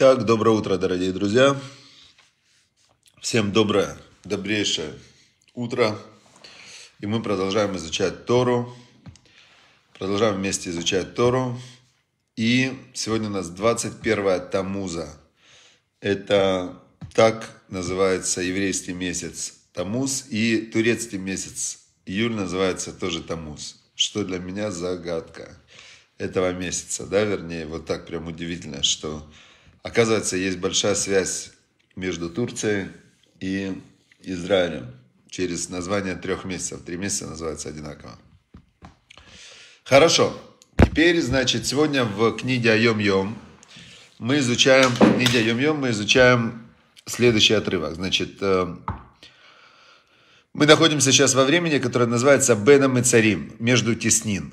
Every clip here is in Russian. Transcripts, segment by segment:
Так, доброе утро, дорогие друзья. Всем доброе, добрейшее утро. И мы продолжаем изучать Тору. Продолжаем вместе изучать Тору. И сегодня у нас 21 Тамуза. Это так называется еврейский месяц Тамуз. И турецкий месяц июль называется тоже Тамуз. Что для меня загадка этого месяца, да, вернее, вот так прям удивительно, что Оказывается, есть большая связь между Турцией и Израилем через название трех месяцев. Три месяца называется одинаково. Хорошо. Теперь, значит, сегодня в книге Айом-Йом мы изучаем, в книге Айом-Йом мы изучаем следующий отрывок. Значит, э, мы находимся сейчас во времени, которое называется Беном и Царим, между теснин.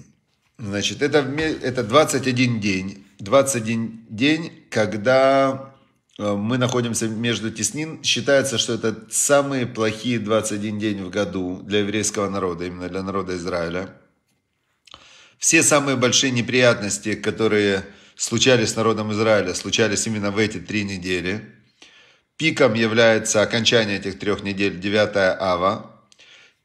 Значит, это, это 21 день 21 день, когда э, мы находимся между теснин. Считается, что это самые плохие 21 день в году для еврейского народа, именно для народа Израиля. Все самые большие неприятности, которые случались с народом Израиля, случались именно в эти три недели. Пиком является окончание этих трех недель 9 ава,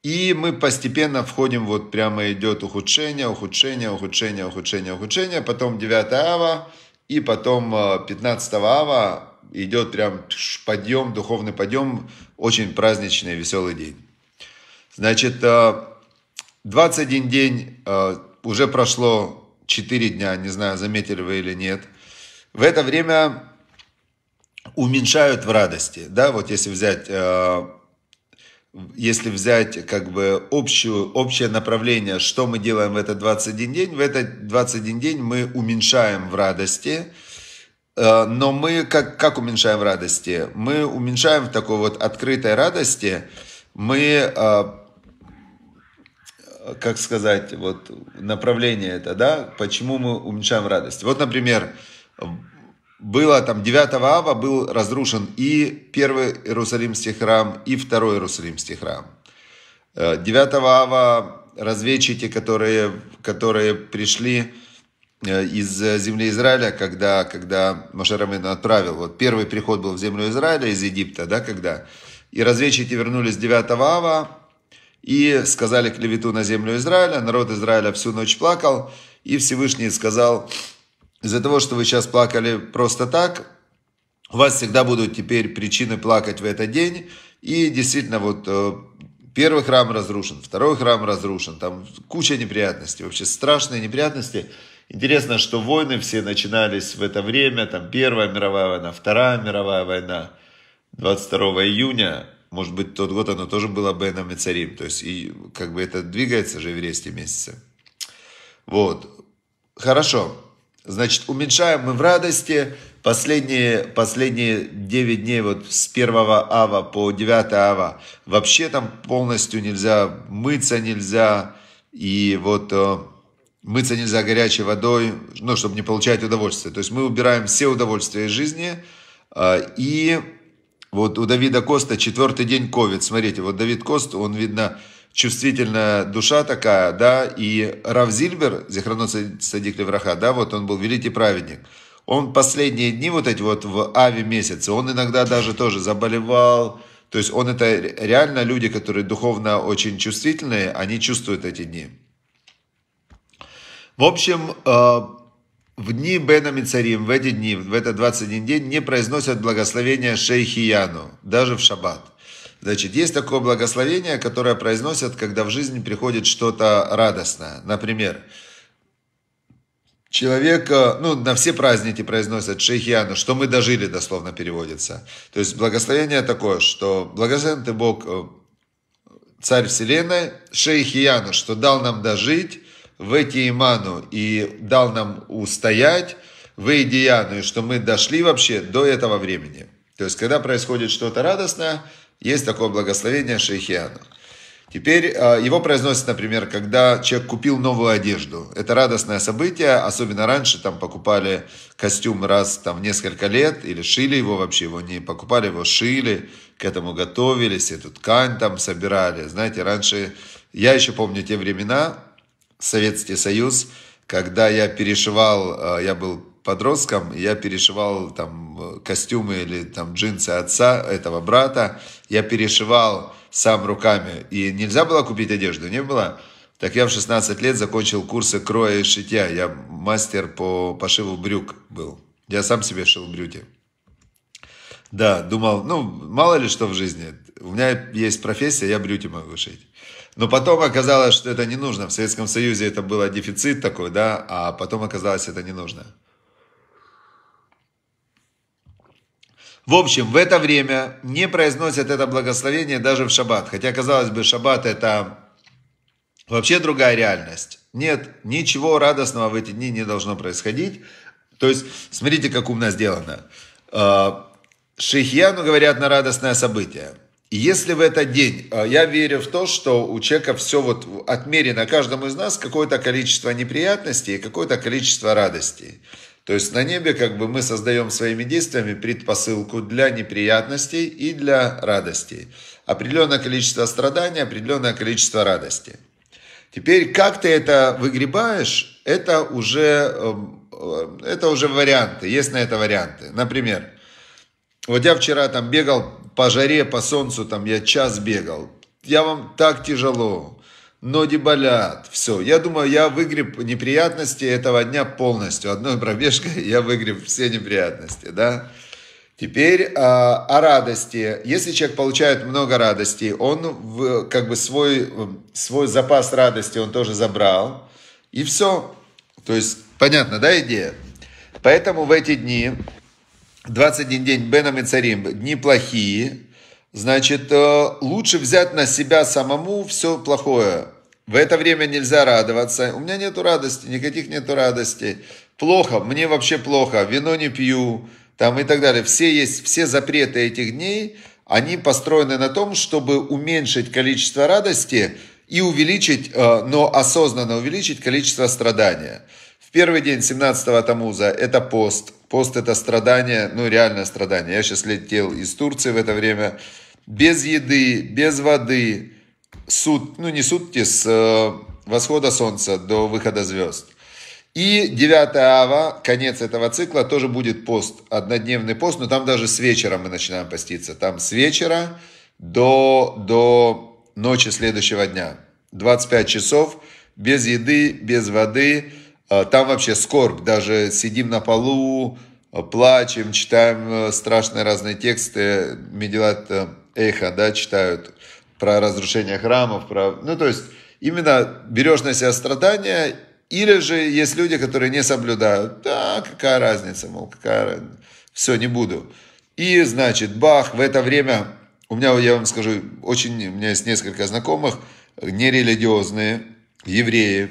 и мы постепенно входим, вот прямо идет ухудшение, ухудшение, ухудшение, ухудшение, ухудшение, потом 9 ава, и потом 15 э, ава идет прям подъем, духовный подъем, очень праздничный, веселый день. Значит, 21 э, день, э, уже прошло 4 дня, не знаю, заметили вы или нет. В это время уменьшают в радости, да, вот если взять если взять как бы общую, общее направление, что мы делаем в этот 21 день, в этот 21 день мы уменьшаем в радости, э, но мы как, как уменьшаем в радости? Мы уменьшаем в такой вот открытой радости, мы, э, как сказать, вот направление это, да, почему мы уменьшаем радость. Вот, например, было там 9 ава был разрушен и первый Иерусалимский храм, и второй Иерусалимский храм. 9 э, ава разведчики, которые, которые пришли э, из земли Израиля, когда, когда Машарамин отправил, вот первый приход был в землю Израиля из Египта, да, когда, и разведчики вернулись 9 ава и сказали клевету на землю Израиля, народ Израиля всю ночь плакал, и Всевышний сказал, из-за того, что вы сейчас плакали просто так, у вас всегда будут теперь причины плакать в этот день. И действительно, вот э, первый храм разрушен, второй храм разрушен, там куча неприятностей, вообще страшные неприятности. Интересно, что войны все начинались в это время, там Первая мировая война, Вторая мировая война, 22 июня, может быть, тот год оно тоже было Беном и Царим, то есть и как бы это двигается же в ресте месяца. Вот, хорошо, Значит, уменьшаем мы в радости. Последние, последние 9 дней, вот с 1 ава по 9 ава, вообще там полностью нельзя, мыться нельзя. И вот э, мыться нельзя горячей водой, ну, чтобы не получать удовольствие. То есть мы убираем все удовольствия из жизни. Э, и вот у Давида Коста четвертый день ковид. Смотрите, вот Давид Кост, он, видно, чувствительная душа такая, да, и Рав Зильбер, Зихрану Садик Левраха, да, вот он был великий праведник, он последние дни вот эти вот в Аве месяце, он иногда даже тоже заболевал, то есть он это реально люди, которые духовно очень чувствительные, они чувствуют эти дни. В общем, э, в дни Бена Мицарим, в эти дни, в этот 21 день не произносят благословения шейхияну, даже в шаббат. Значит, есть такое благословение, которое произносят, когда в жизнь приходит что-то радостное. Например, человек, ну, на все праздники произносят шейхиану, что мы дожили, дословно переводится. То есть благословение такое, что благословен ты Бог, э, царь вселенной, шейхиану, что дал нам дожить в эти иману и дал нам устоять в Эдияну, и что мы дошли вообще до этого времени. То есть, когда происходит что-то радостное – есть такое благословение Шейхиана. Теперь а, его произносят, например, когда человек купил новую одежду. Это радостное событие, особенно раньше там покупали костюм раз там в несколько лет или шили его вообще, его не покупали, его шили, к этому готовились, эту ткань там собирали. Знаете, раньше, я еще помню те времена, Советский Союз, когда я перешивал, а, я был подростком, я перешивал там э, костюмы или там джинсы отца, этого брата, я перешивал сам руками, и нельзя было купить одежду, не было. Так я в 16 лет закончил курсы кроя и шитья, я мастер по пошиву брюк был, я сам себе шил брюки. Да, думал, ну, мало ли что в жизни, у меня есть профессия, я брюки могу шить. Но потом оказалось, что это не нужно. В Советском Союзе это было дефицит такой, да, а потом оказалось, это не нужно. В общем, в это время не произносят это благословение даже в шаббат. Хотя, казалось бы, шаббат это вообще другая реальность. Нет, ничего радостного в эти дни не должно происходить. То есть, смотрите, как умно сделано. А, Шихьяну говорят на радостное событие. если в этот день, а, я верю в то, что у человека все вот отмерено каждому из нас какое-то количество неприятностей и какое-то количество радостей. То есть на небе как бы мы создаем своими действиями предпосылку для неприятностей и для радостей. Определенное количество страданий, определенное количество радости. Теперь как ты это выгребаешь, это уже, эм, э, это уже варианты, есть на это варианты. Например, вот я вчера там бегал по жаре, по солнцу, там я час бегал. Я вам так тяжело. Ноги болят. Все. Я думаю, я выгреб неприятности этого дня полностью. Одной пробежкой я выгреб все неприятности, да? Теперь а, о радости. Если человек получает много радости, он как бы свой, свой запас радости он тоже забрал. И все. То есть, понятно, да, идея? Поэтому в эти дни, 21 день Беном и Царим, дни плохие, Значит, э, лучше взять на себя самому все плохое. В это время нельзя радоваться. У меня нету радости, никаких нету радости. Плохо, мне вообще плохо, вино не пью, там и так далее. Все есть, все запреты этих дней, они построены на том, чтобы уменьшить количество радости и увеличить, э, но осознанно увеличить количество страдания. В первый день 17-го Тамуза это пост – Пост это страдание, ну реальное страдание. Я сейчас летел из Турции в это время без еды, без воды, сут, ну не сутки, с э, восхода солнца до выхода звезд. И 9 ава, конец этого цикла, тоже будет пост, однодневный пост, но там даже с вечера мы начинаем поститься. Там с вечера до, до ночи следующего дня. 25 часов без еды, без воды, а, там вообще скорбь, даже сидим на полу, а, плачем, читаем э, страшные разные тексты, Медилат Эйха, да, читают про разрушение храмов, про... Ну, то есть, именно берешь на себя страдания, или же есть люди, которые не соблюдают. Да, какая разница, мол, какая... Все, не буду. И, значит, бах, в это время у меня, я вам скажу, очень, у меня есть несколько знакомых, нерелигиозные, евреи,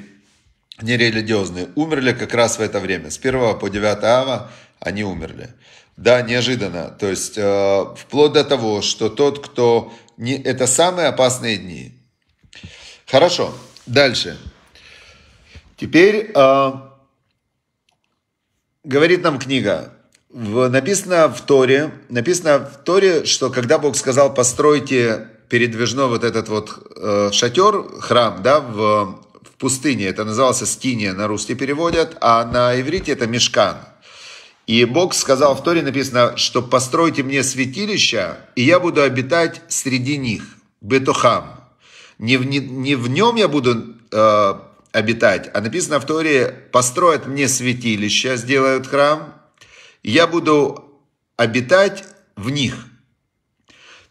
нерелигиозные, умерли как раз в это время. С 1 по 9 ава они умерли. Да, неожиданно. То есть э, вплоть до того, что тот, кто... Не... Это самые опасные дни. Хорошо, дальше. Теперь э, говорит нам книга. В, написано в Торе, написано в Торе, что когда Бог сказал, постройте передвижной вот этот вот э, шатер, храм, да, в пустыне. Это назывался скиния на русский переводят, а на иврите это мешкан. И Бог сказал в Торе, написано, что постройте мне святилища, и я буду обитать среди них, бетухам. Не в, не, не в нем я буду э, обитать, а написано в Торе, построят мне святилища, сделают храм, и я буду обитать в них.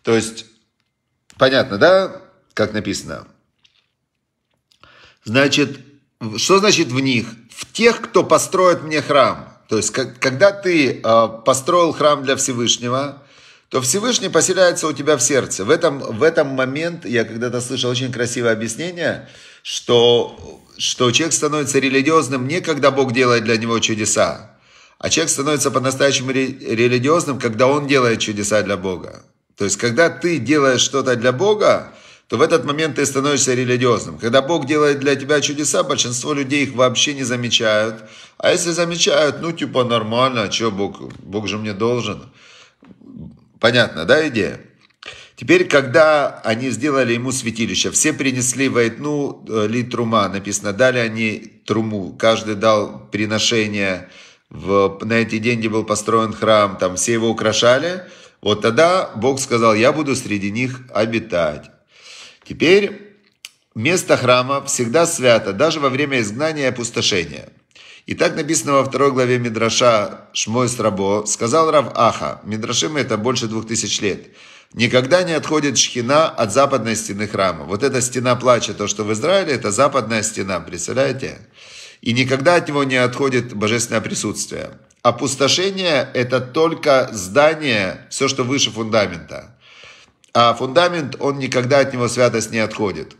То есть, понятно, да, как написано? Значит, что значит в них? В тех, кто построит мне храм. То есть, как, когда ты э, построил храм для Всевышнего, то Всевышний поселяется у тебя в сердце. В этом, в этом момент я когда-то слышал очень красивое объяснение, что, что человек становится религиозным не когда Бог делает для него чудеса, а человек становится по-настоящему религиозным, когда он делает чудеса для Бога. То есть, когда ты делаешь что-то для Бога, то в этот момент ты становишься религиозным. Когда Бог делает для тебя чудеса, большинство людей их вообще не замечают. А если замечают, ну типа нормально, а что Бог? Бог же мне должен. Понятно, да, идея? Теперь, когда они сделали ему святилище, все принесли войтну э, ли трума, написано, дали они труму, каждый дал приношение, в, на эти деньги был построен храм, там все его украшали, вот тогда Бог сказал, я буду среди них обитать. Теперь место храма всегда свято, даже во время изгнания и опустошения. И так написано во второй главе Мидраша Шмой Срабо, сказал Рав Аха, Мидрашим это больше двух тысяч лет, никогда не отходит шхина от западной стены храма. Вот эта стена плача, то, что в Израиле, это западная стена, представляете? И никогда от него не отходит божественное присутствие. Опустошение – это только здание, все, что выше фундамента. А фундамент, он никогда от него святость не отходит.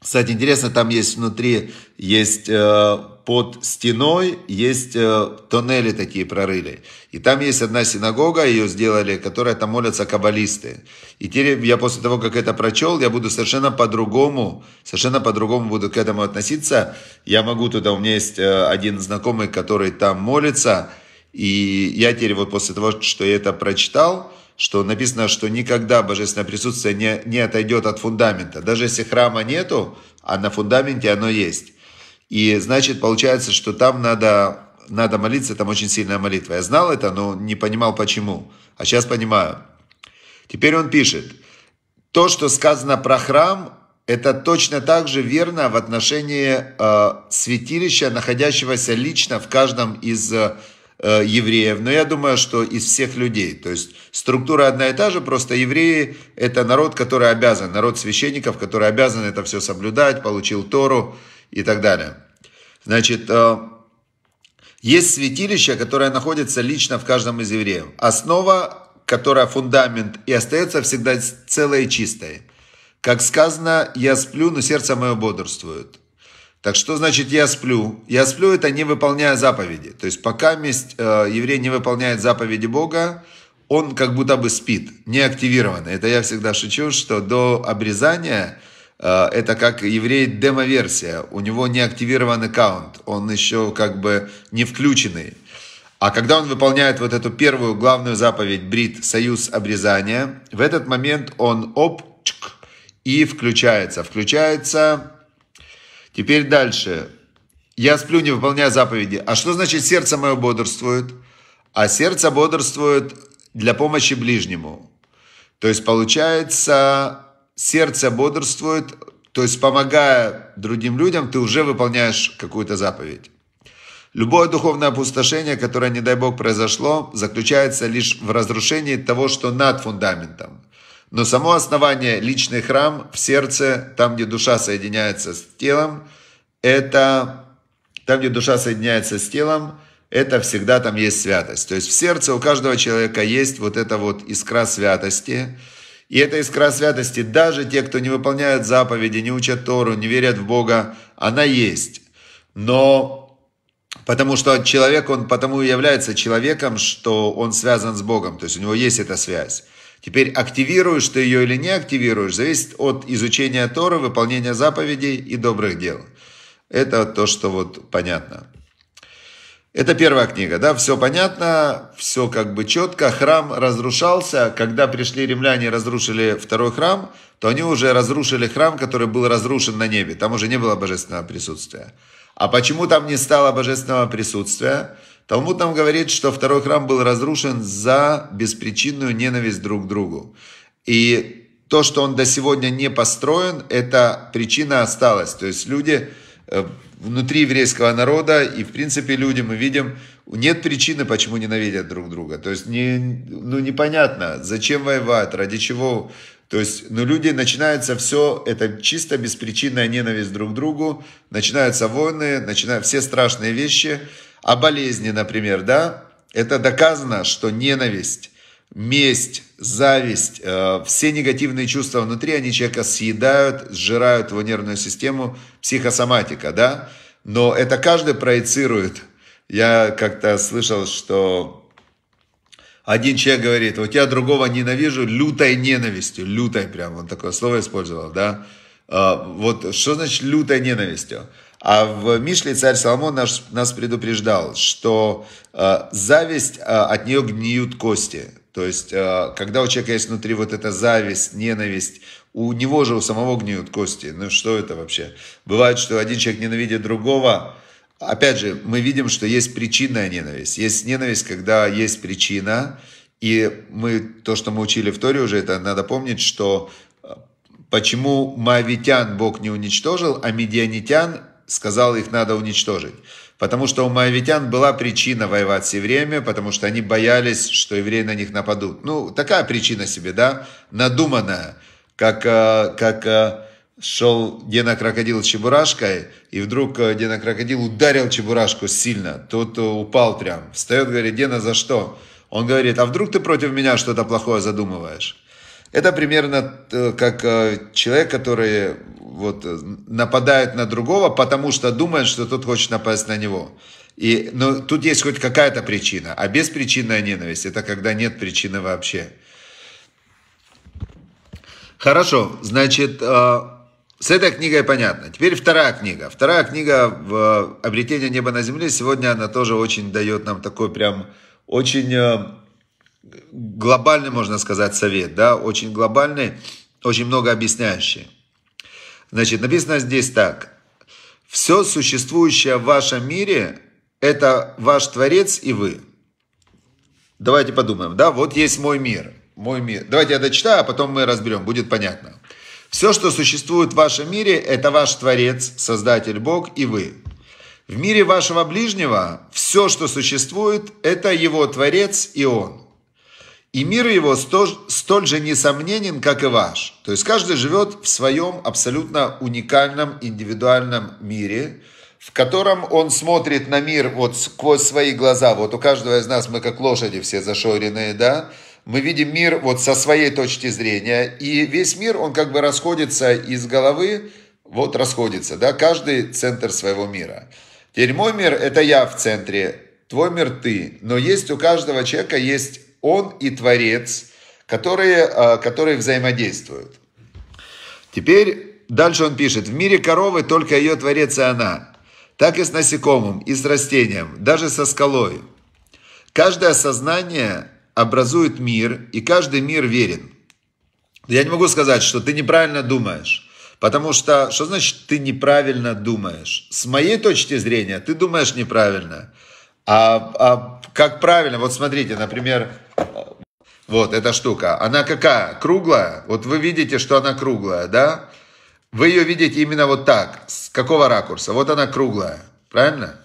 Кстати, интересно, там есть внутри, есть э, под стеной, есть э, тоннели такие прорыли. И там есть одна синагога, ее сделали, которая там молятся каббалисты. И теперь я после того, как это прочел, я буду совершенно по-другому, совершенно по-другому буду к этому относиться. Я могу туда, у меня есть э, один знакомый, который там молится. И я теперь вот после того, что я это прочитал, что написано, что никогда божественное присутствие не, не отойдет от фундамента. Даже если храма нету, а на фундаменте оно есть. И значит, получается, что там надо, надо молиться, там очень сильная молитва. Я знал это, но не понимал почему. А сейчас понимаю. Теперь он пишет, то, что сказано про храм, это точно так же верно в отношении э, святилища, находящегося лично в каждом из э, Э, евреев, но я думаю, что из всех людей. То есть структура одна и та же, просто евреи – это народ, который обязан, народ священников, который обязан это все соблюдать, получил Тору и так далее. Значит, э, есть святилище, которое находится лично в каждом из евреев. Основа, которая фундамент и остается всегда целой и чистой. Как сказано, я сплю, но сердце мое бодрствует. Так что значит я сплю? Я сплю это не выполняя заповеди. То есть пока месть, э, еврей не выполняет заповеди Бога, он как будто бы спит, не активирован. Это я всегда шучу, что до обрезания э, это как еврей демоверсия. У него не активирован аккаунт, он еще как бы не включенный. А когда он выполняет вот эту первую главную заповедь Брит, союз обрезания, в этот момент он оп, чик, и включается. Включается Теперь дальше. Я сплю, не выполняя заповеди. А что значит сердце мое бодрствует? А сердце бодрствует для помощи ближнему. То есть получается, сердце бодрствует, то есть помогая другим людям, ты уже выполняешь какую-то заповедь. Любое духовное опустошение, которое, не дай бог, произошло, заключается лишь в разрушении того, что над фундаментом. Но само основание, личный храм в сердце, там, где душа соединяется с телом, это там, где душа соединяется с телом, это всегда там есть святость. То есть в сердце у каждого человека есть вот эта вот искра святости. И эта искра святости, даже те, кто не выполняет заповеди, не учат Тору, не верят в Бога, она есть. Но Потому что человек, он потому и является человеком, что он связан с Богом, то есть у него есть эта связь. Теперь активируешь ты ее или не активируешь, зависит от изучения Торы, выполнения заповедей и добрых дел. Это то, что вот понятно. Это первая книга, да, все понятно, все как бы четко. Храм разрушался, когда пришли римляне и разрушили второй храм, то они уже разрушили храм, который был разрушен на небе, там уже не было божественного присутствия. А почему там не стало божественного присутствия? Талмуд нам говорит, что второй храм был разрушен за беспричинную ненависть друг к другу. И то, что он до сегодня не построен, эта причина осталась. То есть люди э, внутри еврейского народа и, в принципе, люди, мы видим, нет причины, почему ненавидят друг друга. То есть, не, ну, непонятно, зачем воевать, ради чего то есть, ну, люди начинается все, это чисто беспричинная ненависть друг к другу, начинаются войны, начинают все страшные вещи. А болезни, например, да, это доказано, что ненависть, месть, зависть, э, все негативные чувства внутри, они человека съедают, сжирают его нервную систему, психосоматика, да. Но это каждый проецирует. Я как-то слышал, что один человек говорит, у тебя другого ненавижу лютой ненавистью, лютой прям, он такое слово использовал, да. А, вот что значит лютой ненавистью? А в Мишле царь Соломон наш, нас предупреждал, что э, зависть, э, от нее гниют кости. То есть, э, когда у человека есть внутри вот эта зависть, ненависть, у него же у самого гниют кости. Ну что это вообще? Бывает, что один человек ненавидит другого, опять же, мы видим, что есть причинная ненависть. Есть ненависть, когда есть причина, и мы, то, что мы учили в Торе уже, это надо помнить, что э, почему моавитян Бог не уничтожил, а медианитян сказал, их надо уничтожить. Потому что у моавитян была причина воевать с евреями, потому что они боялись, что евреи на них нападут. Ну, такая причина себе, да, надуманная, как, э, как э, шел Дена Крокодил с Чебурашкой, и вдруг э, Дена Крокодил ударил Чебурашку сильно. Тот э, упал прям. Встает, говорит, Дена за что? Он говорит, а вдруг ты против меня что-то плохое задумываешь? Это примерно э, как человек, который вот, нападает на другого, потому что думает, что тот хочет напасть на него. И, но тут есть хоть какая-то причина, а беспричинная ненависть – это когда нет причины вообще. Хорошо, значит, с этой книгой понятно. Теперь вторая книга. Вторая книга в э, «Обретение неба на земле». Сегодня она тоже очень дает нам такой прям очень э, глобальный, можно сказать, совет. Да? Очень глобальный, очень много объясняющий. Значит, написано здесь так. «Все существующее в вашем мире – это ваш Творец и вы». Давайте подумаем. Да, вот есть мой мир. Мой мир. Давайте я дочитаю, а потом мы разберем, будет понятно. Все, что существует в вашем мире, это ваш Творец, Создатель Бог и вы. В мире вашего ближнего все, что существует, это его Творец и он. И мир его столь же несомненен, как и ваш. То есть каждый живет в своем абсолютно уникальном индивидуальном мире, в котором он смотрит на мир вот сквозь свои глаза. Вот у каждого из нас мы как лошади все зашоренные, да, мы видим мир вот со своей точки зрения, и весь мир, он как бы расходится из головы, вот расходится, да, каждый центр своего мира. Теперь мой мир – это я в центре, твой мир – ты, но есть у каждого человека есть он и Творец, которые, а, которые взаимодействуют. Теперь дальше он пишет, в мире коровы только ее Творец и она, так и с насекомым, и с растением, даже со скалой. Каждое сознание образует мир, и каждый мир верен. Я не могу сказать, что ты неправильно думаешь. Потому что, что значит ты неправильно думаешь? С моей точки зрения, ты думаешь неправильно. А, а как правильно? Вот смотрите, например, вот эта штука. Она какая? Круглая? Вот вы видите, что она круглая, да? Вы ее видите именно вот так. С какого ракурса? Вот она круглая. Правильно?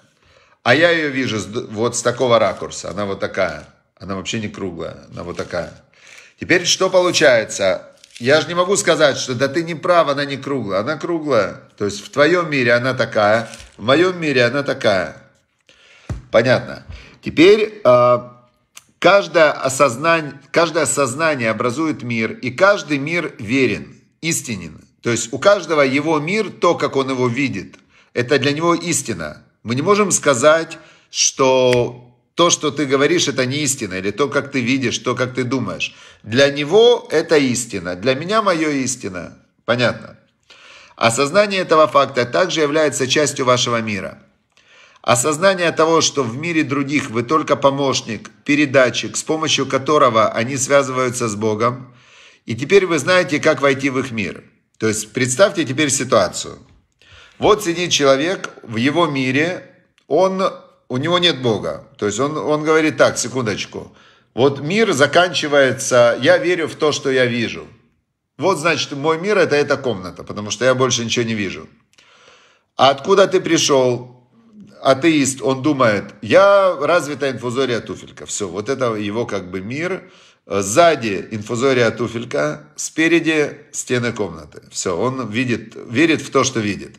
А я ее вижу вот с такого ракурса. Она вот такая. Она вообще не круглая, она вот такая. Теперь что получается? Я же не могу сказать, что да ты не прав, она не круглая. Она круглая. То есть в твоем мире она такая, в моем мире она такая. Понятно. Теперь а, каждое, осознание, каждое сознание образует мир, и каждый мир верен, истинен. То есть у каждого его мир, то, как он его видит, это для него истина. Мы не можем сказать, что то, что ты говоришь, это не истина, или то, как ты видишь, то, как ты думаешь. Для него это истина, для меня мое истина. Понятно. Осознание этого факта также является частью вашего мира. Осознание того, что в мире других вы только помощник, передатчик, с помощью которого они связываются с Богом, и теперь вы знаете, как войти в их мир. То есть представьте теперь ситуацию. Вот сидит человек в его мире, он у него нет Бога. То есть он, он говорит так, секундочку. Вот мир заканчивается, я верю в то, что я вижу. Вот, значит, мой мир – это эта комната, потому что я больше ничего не вижу. А откуда ты пришел? Атеист, он думает, я развитая инфузория туфелька. Все, вот это его как бы мир. Сзади инфузория туфелька, спереди стены комнаты. Все, он видит, верит в то, что видит.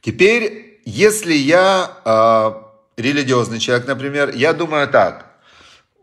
Теперь если я э, религиозный человек, например, я думаю так.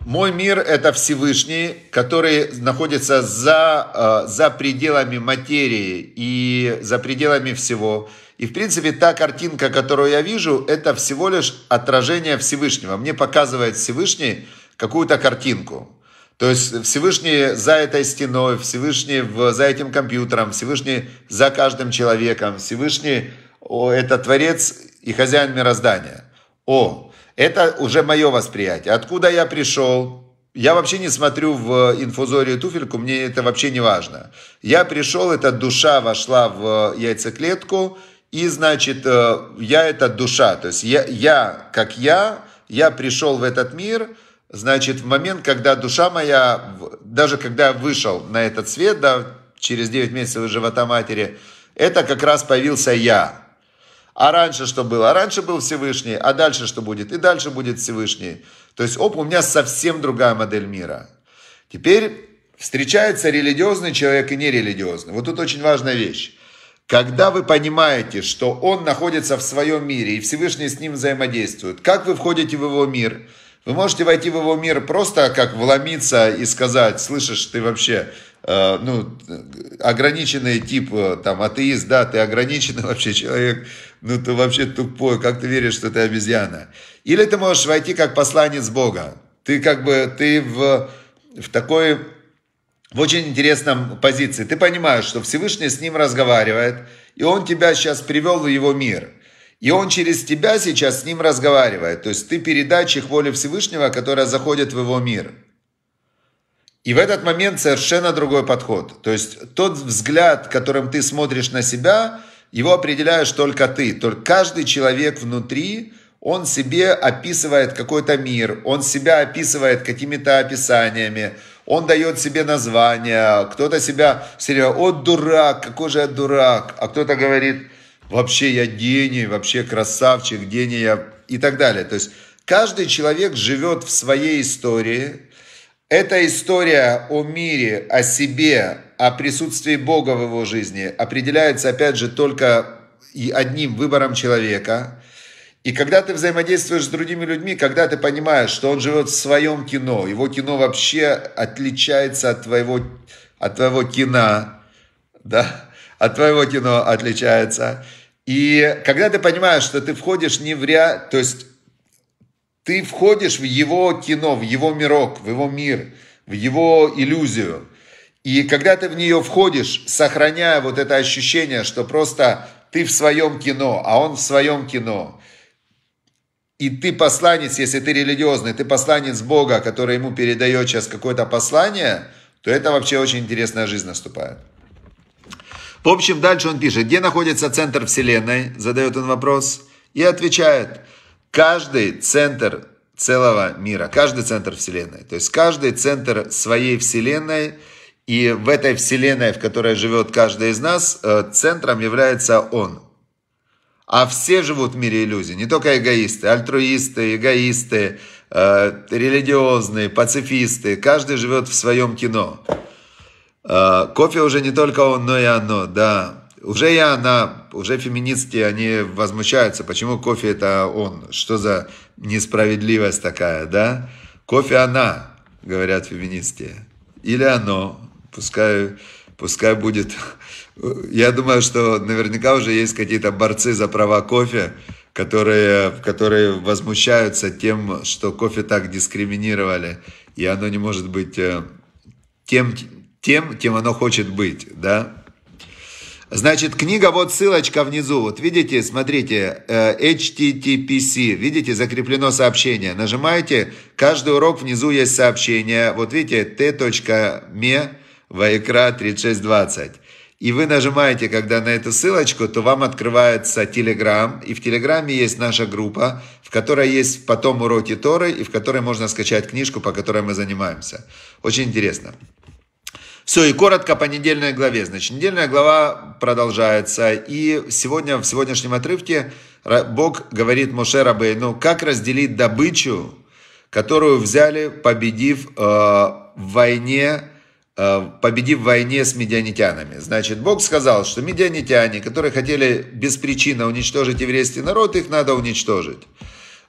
Мой мир – это Всевышний, который находится за, э, за пределами материи и за пределами всего. И, в принципе, та картинка, которую я вижу, это всего лишь отражение Всевышнего. Мне показывает Всевышний какую-то картинку. То есть Всевышний за этой стеной, Всевышний в, за этим компьютером, Всевышний за каждым человеком, Всевышний о, это Творец и хозяин мироздания. О, это уже мое восприятие. Откуда я пришел? Я вообще не смотрю в инфузорию туфельку, мне это вообще не важно. Я пришел, эта душа вошла в яйцеклетку, и, значит, э, я это душа. То есть я, я как я, я пришел в этот мир, значит, в момент, когда душа моя, даже когда я вышел на этот свет, да, через 9 месяцев из живота матери, это как раз появился я. А раньше что было? А раньше был Всевышний, а дальше что будет? И дальше будет Всевышний. То есть, оп, у меня совсем другая модель мира. Теперь встречается религиозный человек и нерелигиозный. Вот тут очень важная вещь. Когда вы понимаете, что он находится в своем мире и Всевышний с ним взаимодействует, как вы входите в его мир? Вы можете войти в его мир просто как вломиться и сказать, слышишь, ты вообще э, ну, э, ограниченный тип, э, там, атеист, да, ты ограниченный вообще человек, ну ты вообще тупой, как ты веришь, что ты обезьяна? Или ты можешь войти как посланец Бога. Ты как бы, ты в, в такой, в очень интересном позиции. Ты понимаешь, что Всевышний с ним разговаривает, и он тебя сейчас привел в его мир. И он через тебя сейчас с ним разговаривает. То есть ты передатчик воли Всевышнего, которая заходит в его мир. И в этот момент совершенно другой подход. То есть тот взгляд, которым ты смотришь на себя, его определяешь только ты. Только каждый человек внутри, он себе описывает какой-то мир, он себя описывает какими-то описаниями, он дает себе название, кто-то себя все время, о, дурак, какой же я дурак, а кто-то говорит, вообще я гений, вообще красавчик, гений я и так далее. То есть каждый человек живет в своей истории, эта история о мире, о себе, о присутствии Бога в его жизни определяется, опять же, только одним выбором человека. И когда ты взаимодействуешь с другими людьми, когда ты понимаешь, что он живет в своем кино, его кино вообще отличается от твоего, от твоего кино, да, от твоего кино отличается. И когда ты понимаешь, что ты входишь не в ряд, то есть ты входишь в его кино, в его мирок, в его мир, в его иллюзию. И когда ты в нее входишь, сохраняя вот это ощущение, что просто ты в своем кино, а он в своем кино, и ты посланец, если ты религиозный, ты посланец Бога, который ему передает сейчас какое-то послание, то это вообще очень интересная жизнь наступает. В общем, дальше он пишет, где находится центр Вселенной, задает он вопрос, и отвечает – каждый центр целого мира, каждый центр Вселенной. То есть каждый центр своей Вселенной и в этой Вселенной, в которой живет каждый из нас, э, центром является Он. А все живут в мире иллюзий, не только эгоисты, альтруисты, эгоисты, э, религиозные, пацифисты. Каждый живет в своем кино. Э, кофе уже не только он, но и оно, да уже я на, уже феминистки, они возмущаются, почему кофе это он, что за несправедливость такая, да? Кофе она, говорят феминистки, или оно, пускай, пускай будет. Я думаю, что наверняка уже есть какие-то борцы за права кофе, которые, которые возмущаются тем, что кофе так дискриминировали, и оно не может быть э, тем, тем, кем оно хочет быть, да? Значит, книга, вот ссылочка внизу. Вот видите, смотрите, э, HTTPC, видите, закреплено сообщение. Нажимаете, каждый урок внизу есть сообщение. Вот видите, t.me воекра 3620. И вы нажимаете, когда на эту ссылочку, то вам открывается Telegram. И в Телеграме есть наша группа, в которой есть потом уроки Торы, и в которой можно скачать книжку, по которой мы занимаемся. Очень интересно. Все, и коротко по недельной главе. Значит, недельная глава продолжается. И сегодня, в сегодняшнем отрывке, Бог говорит Моше Рабейну, как разделить добычу, которую взяли, победив э, в войне э, победив в войне с медианитянами. Значит, Бог сказал, что медианитяне, которые хотели без причины уничтожить еврейский народ, их надо уничтожить.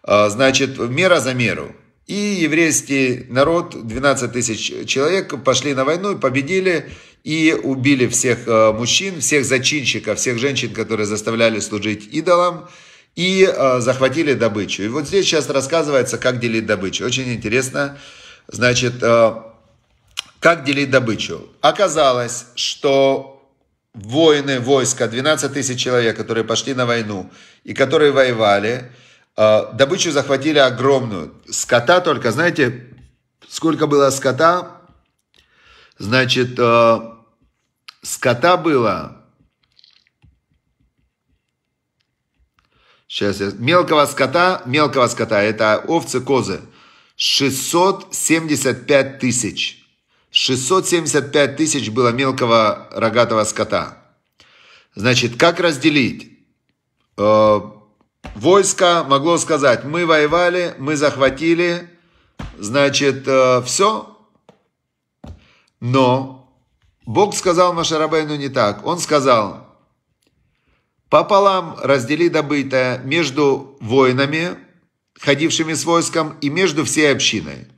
Э, значит, мера за меру. И еврейский народ, 12 тысяч человек, пошли на войну, и победили и убили всех э, мужчин, всех зачинщиков, всех женщин, которые заставляли служить идолам, и э, захватили добычу. И вот здесь сейчас рассказывается, как делить добычу. Очень интересно. Значит, э, как делить добычу? Оказалось, что воины, войска, 12 тысяч человек, которые пошли на войну и которые воевали – а, добычу захватили огромную. Скота только, знаете, сколько было скота? Значит, а, скота было... Сейчас, я... мелкого скота, мелкого скота, это овцы, козы. 675 тысяч. 675 тысяч было мелкого рогатого скота. Значит, как разделить? А, войско могло сказать, мы воевали, мы захватили, значит, э, все. Но Бог сказал Машарабейну не так. Он сказал, пополам раздели добытое между воинами, ходившими с войском, и между всей общиной.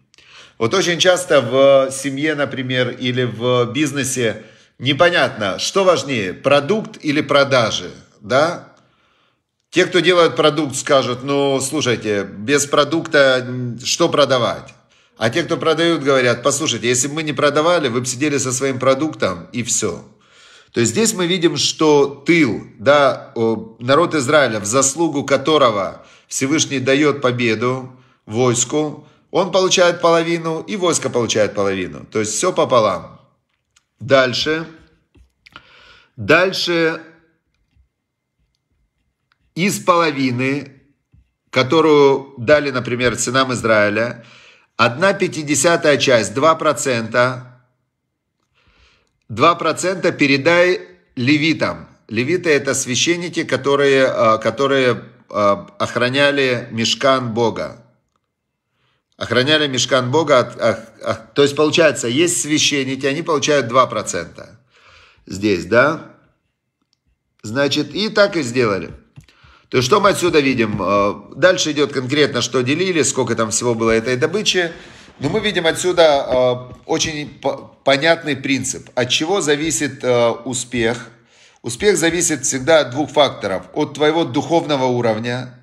Вот очень часто в семье, например, или в бизнесе непонятно, что важнее, продукт или продажи, да? Те, кто делают продукт, скажут, ну, слушайте, без продукта что продавать? А те, кто продают, говорят, послушайте, если бы мы не продавали, вы бы сидели со своим продуктом и все. То есть здесь мы видим, что тыл, да, народ Израиля, в заслугу которого Всевышний дает победу войску, он получает половину и войско получает половину. То есть все пополам. Дальше. Дальше из половины, которую дали, например, сынам Израиля, одна пятидесятая часть, два процента, два процента передай левитам. Левиты – это священники, которые, э, которые э, охраняли мешкан Бога. Охраняли мешкан Бога. От, от, от, то есть, получается, есть священники, они получают 2%. Здесь, да? Значит, и так и сделали. То есть, что мы отсюда видим? Э, дальше идет конкретно, что делили, сколько там всего было этой добычи. Но мы видим отсюда э, очень понятный принцип. От чего зависит э, успех? Успех зависит всегда от двух факторов. От твоего духовного уровня,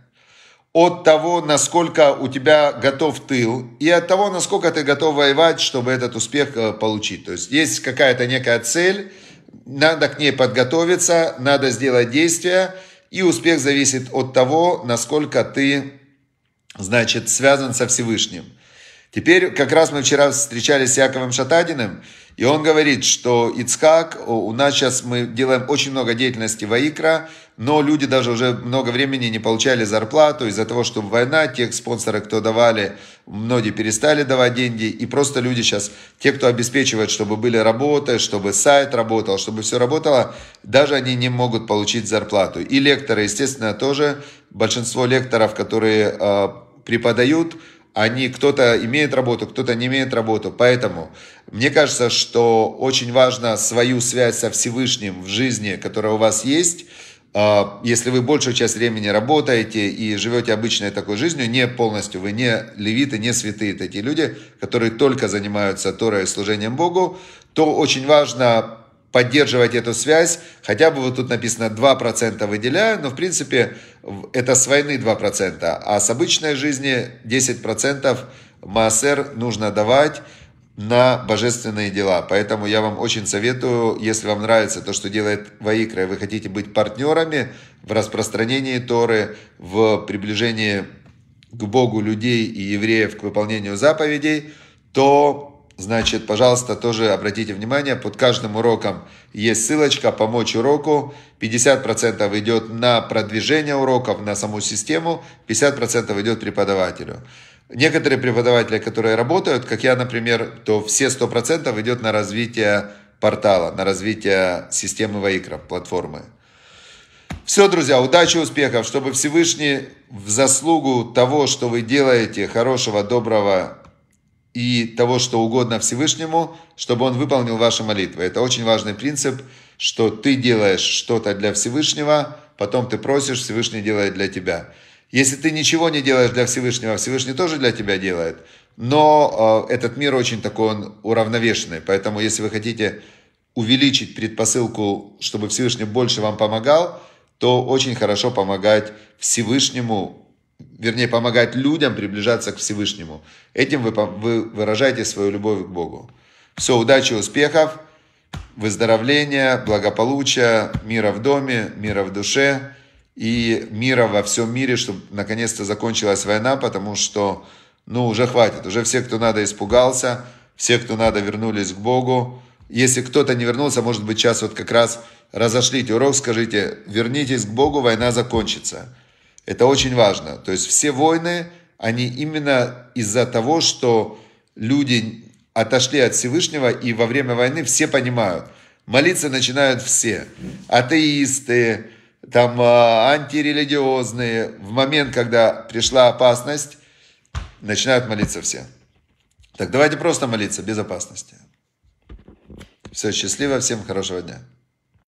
от того, насколько у тебя готов тыл, и от того, насколько ты готов воевать, чтобы этот успех получить. То есть есть какая-то некая цель, надо к ней подготовиться, надо сделать действия, и успех зависит от того, насколько ты, значит, связан со Всевышним. Теперь как раз мы вчера встречались с Яковом Шатадиным, и он говорит, что Ицкак, у нас сейчас мы делаем очень много деятельности в Аикра, но люди даже уже много времени не получали зарплату из-за того, что война, тех спонсоры, кто давали, многие перестали давать деньги, и просто люди сейчас, те, кто обеспечивает, чтобы были работы, чтобы сайт работал, чтобы все работало, даже они не могут получить зарплату. И лекторы, естественно, тоже, большинство лекторов, которые э, преподают, они кто-то имеет работу, кто-то не имеет работу. Поэтому мне кажется, что очень важно свою связь со Всевышним в жизни, которая у вас есть, а, если вы большую часть времени работаете и живете обычной такой жизнью, не полностью, вы не левиты, не святые, это те люди, которые только занимаются Торой и служением Богу, то очень важно поддерживать эту связь. Хотя бы вот тут написано 2% выделяю, но в принципе это с войны 2%, а с обычной жизни 10% МАСР нужно давать на божественные дела. Поэтому я вам очень советую, если вам нравится то, что делает Ваикра, и вы хотите быть партнерами в распространении Торы, в приближении к Богу людей и евреев к выполнению заповедей, то Значит, пожалуйста, тоже обратите внимание, под каждым уроком есть ссылочка «Помочь уроку». 50% идет на продвижение уроков, на саму систему, 50% идет преподавателю. Некоторые преподаватели, которые работают, как я, например, то все 100% идет на развитие портала, на развитие системы Ваикра, платформы. Все, друзья, удачи, успехов, чтобы Всевышний в заслугу того, что вы делаете, хорошего, доброго, и того, что угодно Всевышнему, чтобы он выполнил ваши молитвы. Это очень важный принцип, что ты делаешь что-то для Всевышнего, потом ты просишь, Всевышний делает для тебя. Если ты ничего не делаешь для Всевышнего, Всевышний тоже для тебя делает. Но э, этот мир очень такой, он уравновешенный. Поэтому, если вы хотите увеличить предпосылку, чтобы Всевышний больше вам помогал, то очень хорошо помогать Всевышнему вернее, помогать людям приближаться к Всевышнему. Этим вы, вы выражаете свою любовь к Богу. Все, удачи, успехов, выздоровления, благополучия, мира в доме, мира в душе и мира во всем мире, чтобы наконец-то закончилась война, потому что, ну, уже хватит. Уже все, кто надо, испугался, все, кто надо, вернулись к Богу. Если кто-то не вернулся, может быть, сейчас вот как раз разошлите урок, скажите, вернитесь к Богу, война закончится. Это очень важно. То есть все войны, они именно из-за того, что люди отошли от Всевышнего, и во время войны все понимают. Молиться начинают все. Атеисты, там а, антирелигиозные. В момент, когда пришла опасность, начинают молиться все. Так давайте просто молиться без опасности. Все, счастливо, всем хорошего дня.